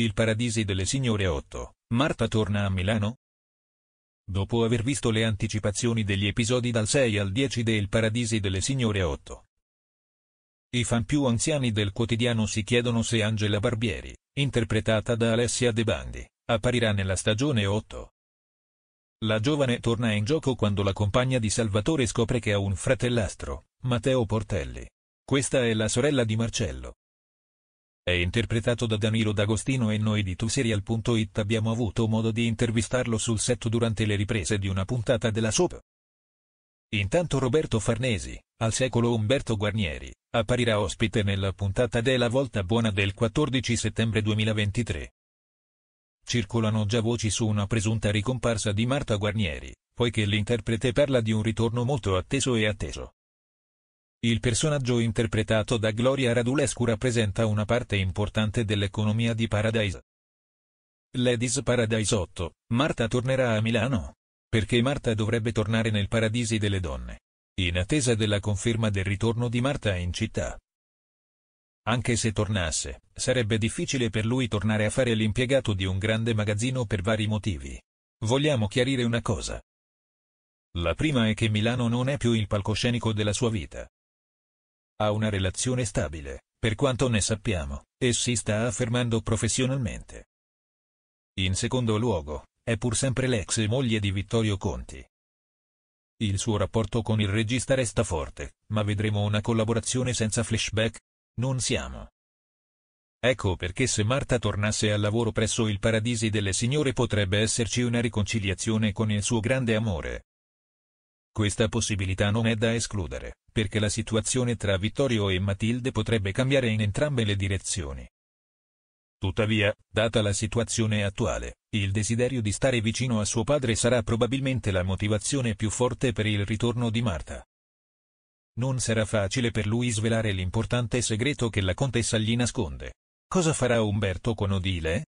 Il Paradisi delle Signore 8. Marta torna a Milano? Dopo aver visto le anticipazioni degli episodi dal 6 al 10 de Il Paradisi delle Signore 8. I fan più anziani del quotidiano si chiedono se Angela Barbieri, interpretata da Alessia De Bandi, apparirà nella stagione 8. La giovane torna in gioco quando la compagna di Salvatore scopre che ha un fratellastro, Matteo Portelli. Questa è la sorella di Marcello, è interpretato da Danilo D'Agostino e noi di Tuserial.it abbiamo avuto modo di intervistarlo sul set durante le riprese di una puntata della soap. Intanto Roberto Farnesi, al secolo Umberto Guarnieri, apparirà ospite nella puntata della Volta Buona del 14 settembre 2023. Circolano già voci su una presunta ricomparsa di Marta Guarnieri, poiché l'interprete parla di un ritorno molto atteso e atteso. Il personaggio interpretato da Gloria Radulescu rappresenta una parte importante dell'economia di Paradise. Ladies Paradise 8, Marta tornerà a Milano. Perché Marta dovrebbe tornare nel paradisi delle donne. In attesa della conferma del ritorno di Marta in città. Anche se tornasse, sarebbe difficile per lui tornare a fare l'impiegato di un grande magazzino per vari motivi. Vogliamo chiarire una cosa. La prima è che Milano non è più il palcoscenico della sua vita ha una relazione stabile, per quanto ne sappiamo, e si sta affermando professionalmente. In secondo luogo, è pur sempre l'ex moglie di Vittorio Conti. Il suo rapporto con il regista resta forte, ma vedremo una collaborazione senza flashback? Non siamo. Ecco perché se Marta tornasse al lavoro presso il Paradisi delle Signore potrebbe esserci una riconciliazione con il suo grande amore. Questa possibilità non è da escludere, perché la situazione tra Vittorio e Matilde potrebbe cambiare in entrambe le direzioni. Tuttavia, data la situazione attuale, il desiderio di stare vicino a suo padre sarà probabilmente la motivazione più forte per il ritorno di Marta. Non sarà facile per lui svelare l'importante segreto che la contessa gli nasconde. Cosa farà Umberto con Odile?